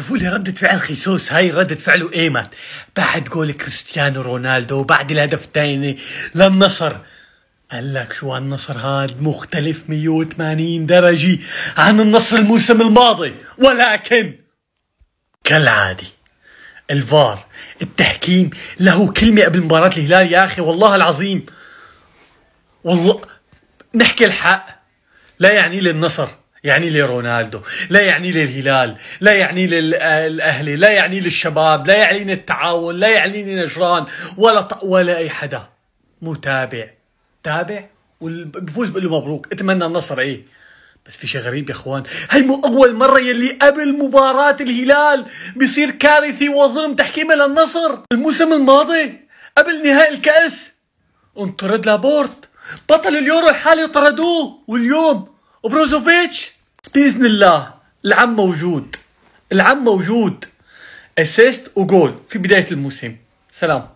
شوفوا لي ردة فعل خيسوس هاي ردة فعله ايمت بعد جول كريستيانو رونالدو وبعد الهدف الثاني للنصر قال لك شو هالنصر هاد مختلف 180 درجة عن النصر الموسم الماضي ولكن كالعادي الفار التحكيم له كلمة قبل مباراة الهلال يا أخي والله العظيم والله نحكي الحق لا يعني للنصر يعني لي رونالدو لا يعني لي الهلال لا يعني للأهلي لا يعني للشباب لا يعني التعاون لا يعني نجران ولا ط... ولا أي حدا متابع تابع والبفوز بقول له مبروك اتمنى النصر ايه بس في شيء غريب يا اخوان هي مو اول مره يلي قبل مباراه الهلال بيصير كارثي وظلم تحكيمه للنصر الموسم الماضي قبل نهائي الكاس انطرد لابورت بطل اليورو الحالي طردوه واليوم بروزوفيتش باذن الله العم موجود العم موجود اسيست وجول في بدايه الموسم سلام